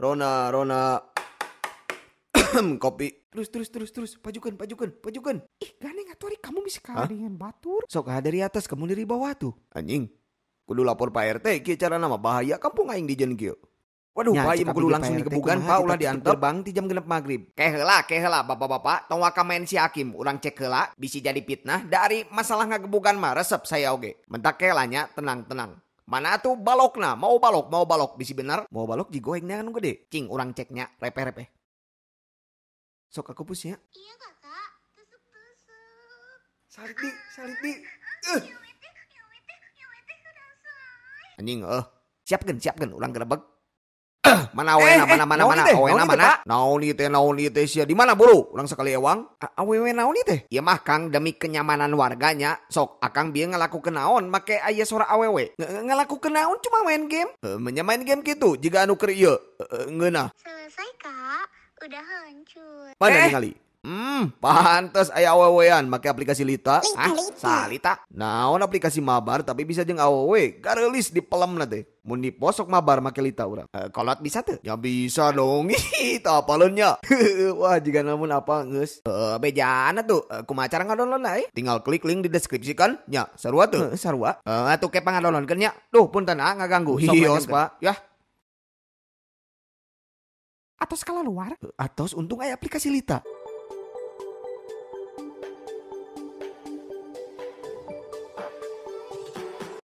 Rona, Rona. Kopi. Terus, terus, terus, terus. Pajukan, pajukan, pajukan. Ih, Gane ngatori kamu bisa dengan batur. Sok dari atas, kamu dari bawah tuh. Anjing. Kudu lapor Pak RT, kia cara nama bahaya kampung aing di jen Waduh, ya, bayi kudu langsung dikebukan, Pak ulah diantar. Bang, di jam genep maghrib. Kehela, kehela, bapak-bapak. Tong waka main si Hakim, orang cek kehela, bisa jadi fitnah dari masalah ngagebukan mah, resep saya oge. Mentak kehelanya, tenang, tenang. Mana tuh balok nah, mau balok, mau balok. Bisi benar, mau balok digoengnya kan gede. Cing, orang ceknya, repe-repe. Sok aku pusnya. Iya kakak, tusuk-tusuk. Salib di, salib di. Ah, eh. Anjing, eh. Uh. Siapkan, siapkan, ulang gerebek. mana awena eh, eh mana mana mana awena mana naoni teh naoni teh sia di mana buru urang sekali ewang awewe naoni teh ieu iya mah Kang demi kenyamanan warganya sok akang bieu ngalakukeun naon make aya suara awewe ngalakukeun naon cuma main game menya main game gitu jiga anu keur ieu ngeunah selesai kak udah hancur mana eh. ningali Hmm, pantas aya eh, awewean make aplikasi Lita. Lita, ah, Lita. Salita. Naon aplikasi mabar tapi bisa jeung awewe, garelis di pelam nate. Mun posok mabar make Lita urang. Kalau eh, kolot bisa tuh? Ya bisa dong. Itu apaleun Wah, jika namun apa geus. Uh, bejana tuh uh, kumaha cara ngadonlon eh? Tinggal klik link di deskripsi kan. ya sarua tuh. E, sarua. Eh, atuh ke pangadownloadkeun kan, nya. Duh, nggak ganggu. Nah, ngaganggu. Hios, Pak. Yah, atau skala luar atau untung aya aplikasi Lita